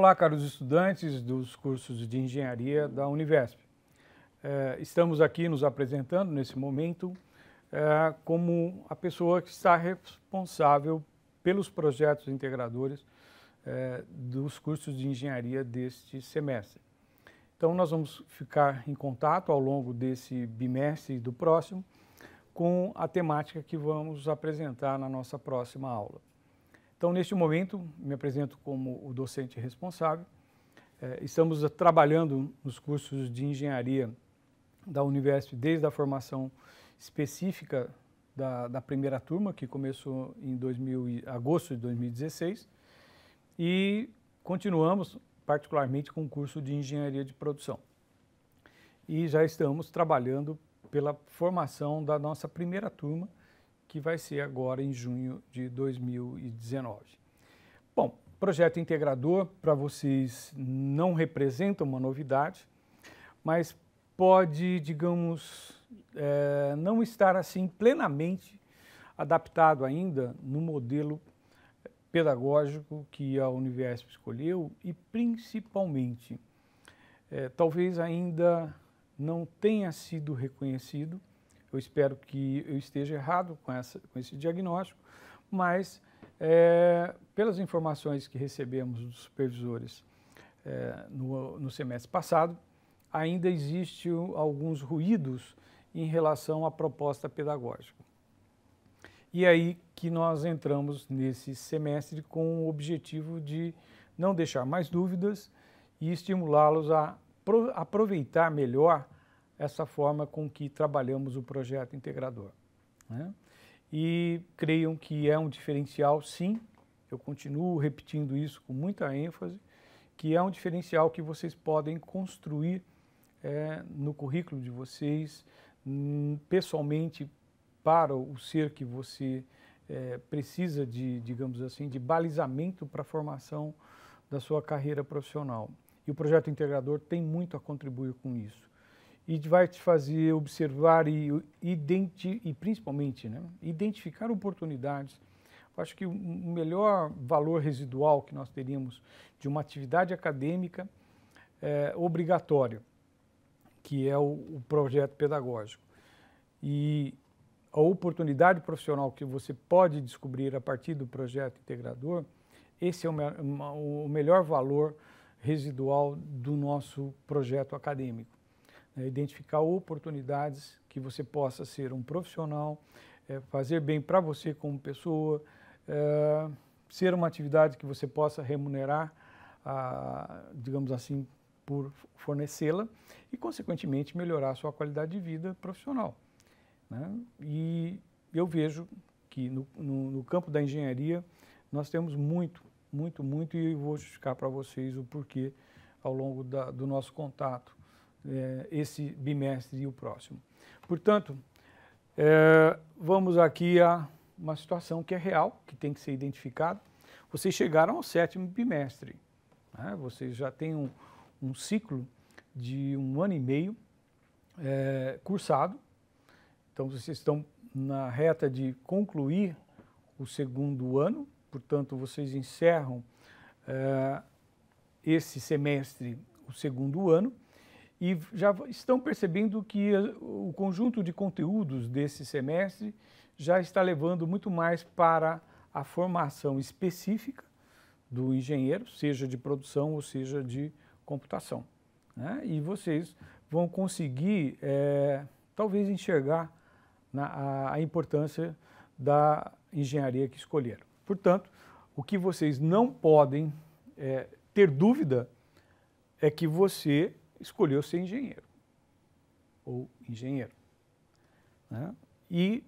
Olá, caros estudantes dos cursos de engenharia da Univesp. É, estamos aqui nos apresentando nesse momento é, como a pessoa que está responsável pelos projetos integradores é, dos cursos de engenharia deste semestre. Então, nós vamos ficar em contato ao longo desse bimestre e do próximo com a temática que vamos apresentar na nossa próxima aula. Então, neste momento, me apresento como o docente responsável. É, estamos trabalhando nos cursos de engenharia da Universo desde a formação específica da, da primeira turma, que começou em 2000, agosto de 2016, e continuamos particularmente com o curso de engenharia de produção. E já estamos trabalhando pela formação da nossa primeira turma, que vai ser agora em junho de 2019. Bom, projeto integrador para vocês não representa uma novidade, mas pode, digamos, é, não estar assim plenamente adaptado ainda no modelo pedagógico que a Univesp escolheu e principalmente é, talvez ainda não tenha sido reconhecido eu espero que eu esteja errado com, essa, com esse diagnóstico, mas é, pelas informações que recebemos dos supervisores é, no, no, semestre passado, ainda existem alguns ruídos em relação à proposta pedagógica. E é aí que nós entramos nesse semestre com o objetivo de não deixar mais dúvidas e estimulá-los a aproveitar melhor essa forma com que trabalhamos o projeto integrador. Né? E creiam que é um diferencial, sim, eu continuo repetindo isso com muita ênfase, que é um diferencial que vocês podem construir é, no currículo de vocês, hum, pessoalmente para o ser que você é, precisa de, digamos assim, de balizamento para a formação da sua carreira profissional. E o projeto integrador tem muito a contribuir com isso e vai te fazer observar e, identi e principalmente né, identificar oportunidades. Eu acho que o melhor valor residual que nós teríamos de uma atividade acadêmica é, obrigatória, que é o, o projeto pedagógico. E a oportunidade profissional que você pode descobrir a partir do projeto integrador, esse é o, o melhor valor residual do nosso projeto acadêmico né, identificar oportunidades que você possa ser um profissional, é, fazer bem para você como pessoa, é, ser uma atividade que você possa remunerar, a, digamos assim, por fornecê-la e, consequentemente, melhorar a sua qualidade de vida profissional. Né? E eu vejo que no, no, no campo da engenharia nós temos muito, muito, muito, e eu vou justificar para vocês o porquê ao longo da, do nosso contato eh, esse bimestre e o próximo. Portanto, eh, vamos aqui a uma situação que é real, que tem que ser identificada. Vocês chegaram ao sétimo bimestre, né? vocês já têm um, um, ciclo de um ano e meio eh, cursado, então vocês estão na reta de concluir o segundo ano, portanto, vocês encerram eh, esse semestre, o segundo ano, e já estão percebendo que o conjunto de conteúdos desse semestre já está levando muito mais para a formação específica do engenheiro, seja de produção ou seja de computação. Né? E vocês vão conseguir, é, talvez, enxergar na, a, a importância da engenharia que escolheram. Portanto, o que vocês não podem é, ter dúvida é que você escolheu ser engenheiro ou engenheiro. Né? E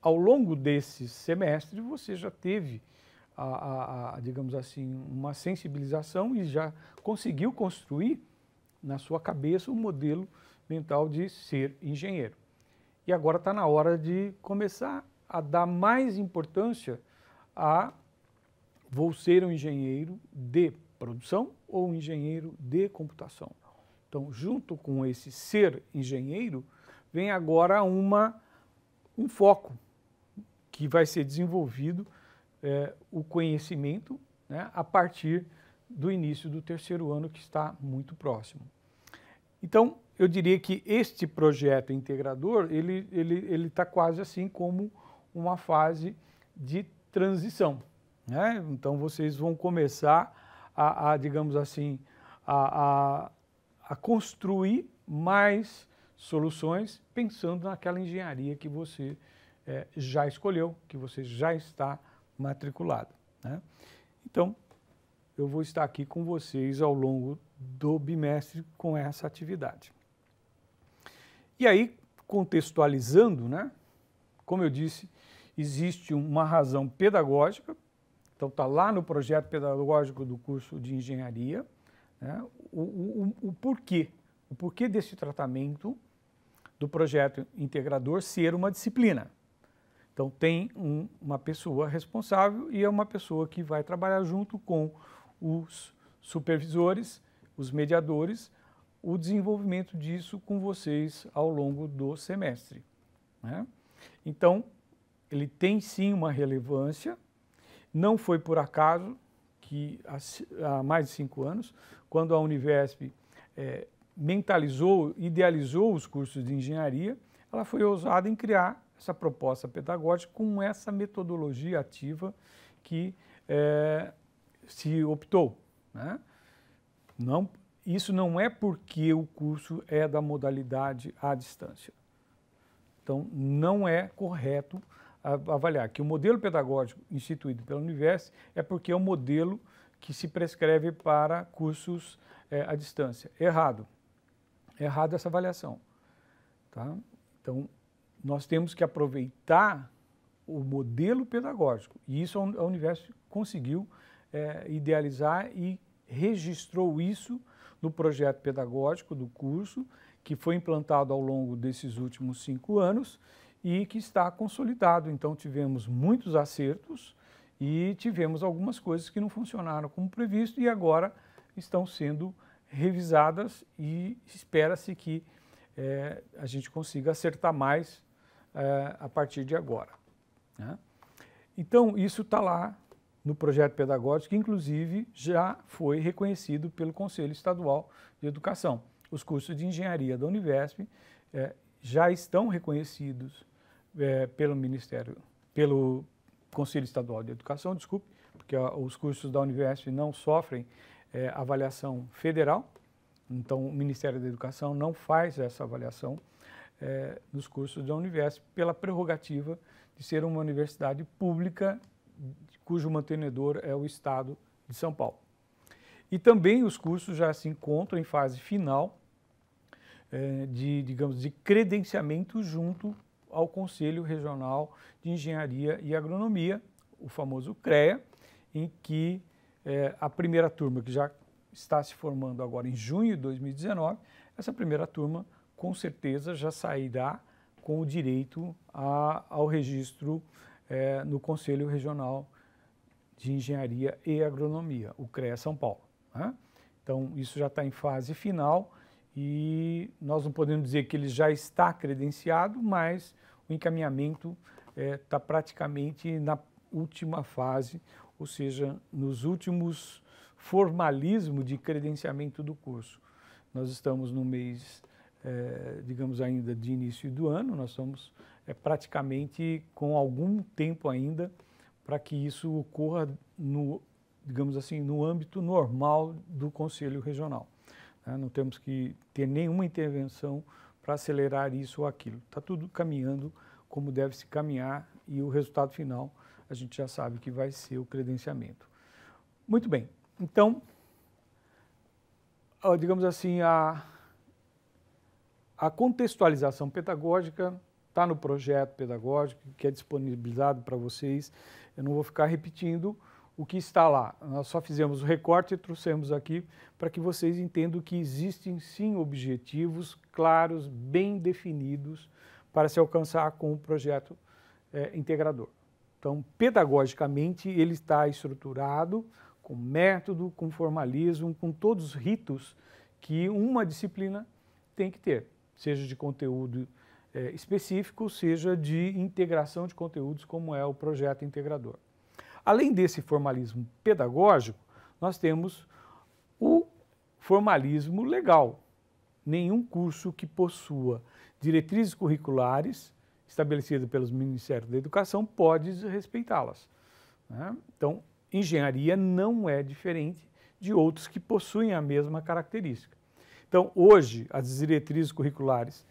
ao longo desse semestre você já teve, a, a, a, digamos assim, uma sensibilização e já conseguiu construir na sua cabeça um modelo mental de ser engenheiro. E agora está na hora de começar a dar mais importância a vou ser um engenheiro de produção ou um engenheiro de computação. Então, junto com esse ser engenheiro, vem agora uma, um foco que vai ser desenvolvido é, o conhecimento né, a partir do início do terceiro ano, que está muito próximo. Então, eu diria que este projeto integrador, ele está ele, ele tá quase assim como uma fase de transição. Né? Então, vocês vão começar a, a digamos assim, a, a a construir mais soluções pensando naquela engenharia que você é, já escolheu, que você já está matriculado. Né? Então, eu vou estar aqui com vocês ao longo do bimestre com essa atividade. E aí, contextualizando, né? como eu disse, existe uma razão pedagógica, então está lá no projeto pedagógico do curso de engenharia, né, o, o, o porquê, o porquê desse tratamento do projeto integrador ser uma disciplina. Então, tem um, uma pessoa responsável e é uma pessoa que vai trabalhar junto com os supervisores, os mediadores, o desenvolvimento disso com vocês ao longo do semestre. Né? Então, ele tem sim uma relevância, não foi por acaso, que há mais de cinco anos, quando a Univesp é, mentalizou, idealizou os cursos de engenharia, ela foi ousada em criar essa proposta pedagógica com essa metodologia ativa que é, se optou. Né? Não, isso não é porque o curso é da modalidade à distância. Então, não é correto avaliar que o modelo pedagógico instituído pela Universo é porque é um modelo que se prescreve para cursos é, à distância. Errado. Errado essa avaliação. Tá? Então, nós temos que aproveitar o modelo pedagógico. E isso a Universo conseguiu é, idealizar e registrou isso no projeto pedagógico do curso, que foi implantado ao longo desses últimos cinco anos e que está consolidado. Então, tivemos muitos acertos e tivemos algumas coisas que não funcionaram como previsto e agora estão sendo revisadas e espera-se que é, a gente consiga acertar mais é, a partir de agora. Né? Então, isso está lá no projeto pedagógico, que inclusive já foi reconhecido pelo Conselho Estadual de Educação. Os cursos de engenharia da Univesp é, já estão reconhecidos é, pelo Ministério, pelo Conselho Estadual de Educação, desculpe, porque os cursos da Universo não sofrem é, avaliação federal, então o Ministério da Educação não faz essa avaliação é, nos cursos da Universo, pela prerrogativa de ser uma universidade pública cujo mantenedor é o Estado de São Paulo. E também os cursos já se encontram em fase final é, de, digamos, de credenciamento junto ao Conselho Regional de Engenharia e Agronomia, o famoso CREA, em que é, a primeira turma, que já está se formando agora em junho de 2019, essa primeira turma com certeza já sairá com o direito a, ao registro é, no Conselho Regional de Engenharia e Agronomia, o CREA São Paulo. Né? Então, isso já está em fase final e nós não podemos dizer que ele já está credenciado, mas o encaminhamento está é, tá praticamente na última fase, ou seja, nos últimos formalismos de credenciamento do curso. Nós estamos no mês, é, digamos ainda, de início do ano, nós estamos é, praticamente com algum tempo ainda para que isso ocorra no, digamos assim, no âmbito normal do Conselho Regional. Né? Não temos que ter nenhuma intervenção para acelerar isso ou aquilo. Está tudo caminhando como deve se caminhar e o resultado final a gente já sabe que vai ser o credenciamento. Muito bem, então, digamos assim, a, a contextualização pedagógica está no projeto pedagógico que é disponibilizado para vocês. Eu não vou ficar repetindo o que está lá. Nós só fizemos o recorte e trouxemos aqui para que vocês entendam que existem sim objetivos claros, bem definidos para se alcançar com o projeto é, integrador. Então, pedagogicamente, ele está estruturado com método, com formalismo, com todos os ritos que uma disciplina tem que ter, seja de conteúdo é, específico, seja de integração de conteúdos, como é o projeto integrador. Além desse formalismo pedagógico, nós temos o formalismo legal. Nenhum curso que possua diretrizes curriculares estabelecidas pelos Ministérios da Educação pode desrespeitá-las. Né? Então, engenharia não é diferente de outros que possuem a mesma característica. Então, hoje, as diretrizes curriculares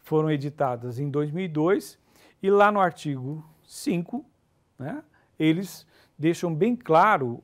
foram editadas em 2002 e lá no artigo 5, né, eles deixam bem claro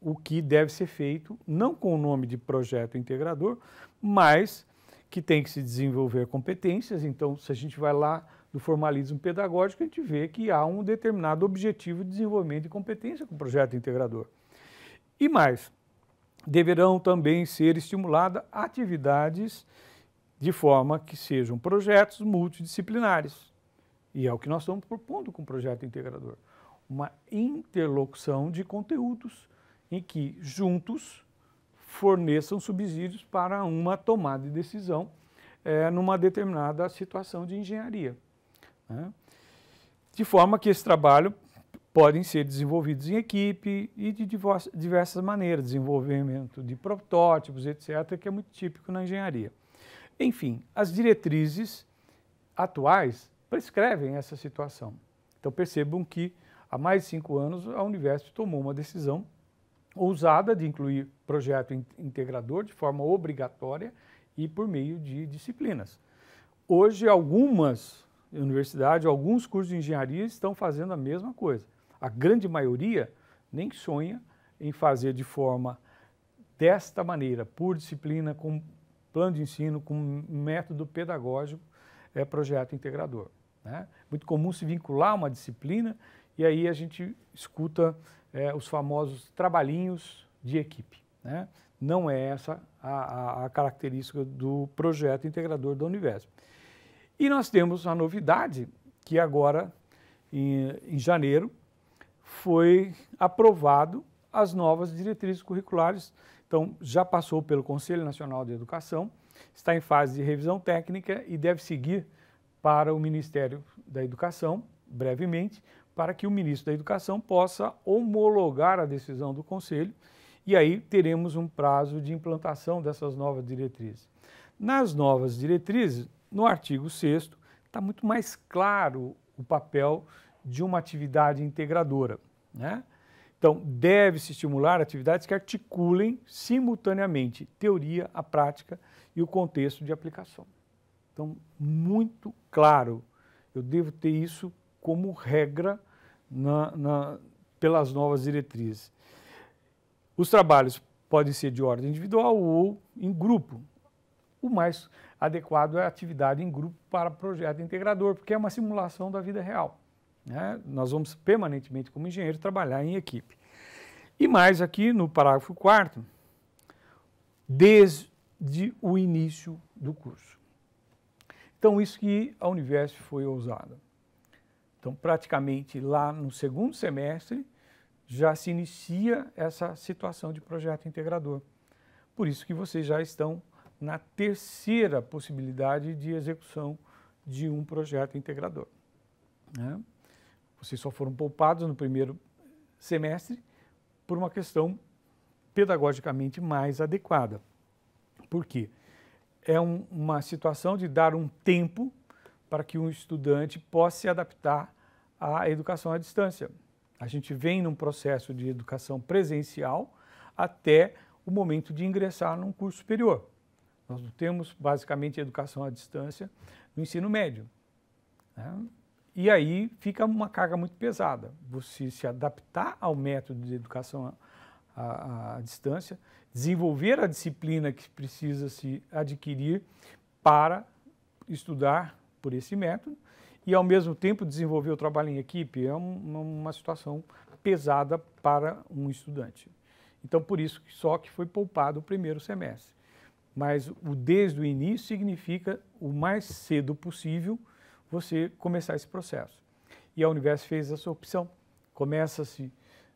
o que deve ser feito, não com o nome de projeto integrador, mas que tem que se desenvolver competências. Então, se a gente vai lá do formalismo pedagógico, a gente vê que há um determinado objetivo de desenvolvimento de competência com o projeto integrador. E mais, deverão também ser estimuladas atividades de forma que sejam projetos multidisciplinares. E é o que nós estamos propondo com o projeto integrador uma interlocução de conteúdos em que juntos forneçam subsídios para uma tomada de decisão é, numa determinada situação de engenharia. Né? De forma que esse trabalho podem ser desenvolvidos em equipe e de diversas maneiras, desenvolvimento de protótipos, etc., que é muito típico na engenharia. Enfim, as diretrizes atuais prescrevem essa situação. Então percebam que há mais de cinco anos, a universidade tomou uma decisão ousada de incluir projeto integrador de forma obrigatória e por meio de disciplinas. Hoje, algumas universidades, alguns cursos de engenharia estão fazendo a mesma coisa. A grande maioria nem sonha em fazer de forma desta maneira, por disciplina, com plano de ensino, com método pedagógico, é projeto integrador. Né? Muito comum se vincular uma disciplina e aí a gente escuta é, os famosos trabalhinhos de equipe. Né? Não é essa a, a, a característica do projeto integrador da Univesp. E nós temos a novidade que agora, em, em janeiro, foi aprovado as novas diretrizes curriculares. Então, já passou pelo Conselho Nacional de Educação, está em fase de revisão técnica e deve seguir para o Ministério da Educação, brevemente, para que o ministro da Educação possa homologar a decisão do Conselho e aí teremos um prazo de implantação dessas novas diretrizes. Nas novas diretrizes, no artigo 6, está muito mais claro o papel de uma atividade integradora. Né? Então, deve-se estimular atividades que articulem simultaneamente teoria, a prática e o contexto de aplicação. Então, muito claro, eu devo ter isso como regra na, na, pelas novas diretrizes. Os trabalhos podem ser de ordem individual ou em grupo. O mais adequado é a atividade em grupo para projeto integrador, porque é uma simulação da vida real. Né? Nós vamos permanentemente, como engenheiro, trabalhar em equipe. E mais aqui no parágrafo 4, desde o início do curso. Então, isso que a Universo foi ousada. Então, praticamente lá no segundo semestre, já se inicia essa situação de projeto integrador. Por isso que vocês já estão na terceira possibilidade de execução de um projeto integrador. Né? Vocês só foram poupados no primeiro semestre por uma questão pedagogicamente mais adequada. Por quê? É um, uma situação de dar um tempo para que um estudante possa se adaptar à educação à distância. A gente vem num processo de educação presencial até o momento de ingressar num curso superior. Nós não temos basicamente educação à distância no ensino médio. Né? E aí fica uma carga muito pesada. Você se adaptar ao método de educação à, à, à distância, desenvolver a disciplina que precisa se adquirir para estudar por esse método e, ao mesmo tempo, desenvolver o trabalho em equipe é uma, uma situação pesada para um estudante. Então, por isso só que foi poupado o primeiro semestre. Mas o desde o início significa o mais cedo possível você começar esse processo. E a Universo fez essa opção. Começa-se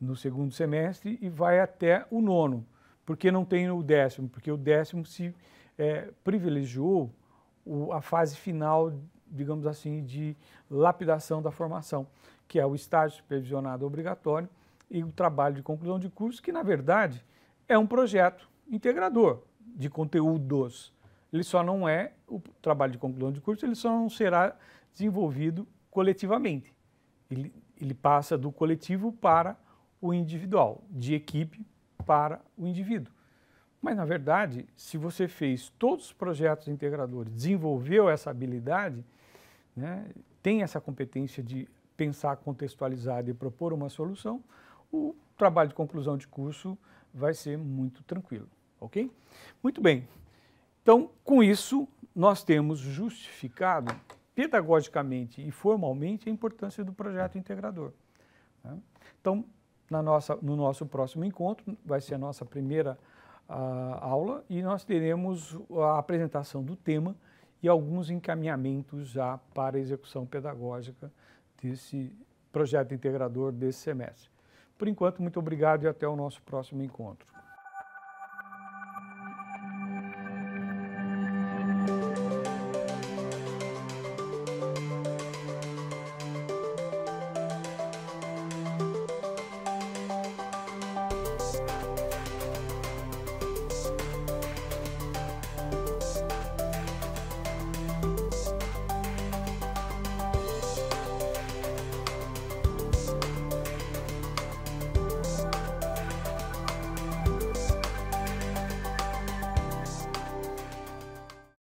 no segundo semestre e vai até o nono. Porque não tem o décimo, porque o décimo se é, privilegiou o, a fase final, digamos assim, de lapidação da formação, que é o estágio supervisionado obrigatório e o trabalho de conclusão de curso, que na verdade é um projeto integrador de conteúdos. Ele só não é o trabalho de conclusão de curso, ele só não será desenvolvido coletivamente. Ele, ele passa do coletivo para o individual, de equipe para o indivíduo. Mas, na verdade, se você fez todos os projetos integradores, desenvolveu essa habilidade, né, tem essa competência de pensar contextualizado e propor uma solução, o trabalho de conclusão de curso vai ser muito tranquilo, ok? Muito bem. Então, com isso, nós temos justificado pedagogicamente e formalmente a importância do projeto integrador. Né? Então, na nossa, no nosso próximo encontro, vai ser a nossa primeira a aula e nós teremos a apresentação do tema e alguns encaminhamentos já para a execução pedagógica desse projeto integrador desse semestre. Por enquanto, muito obrigado e até o nosso próximo encontro.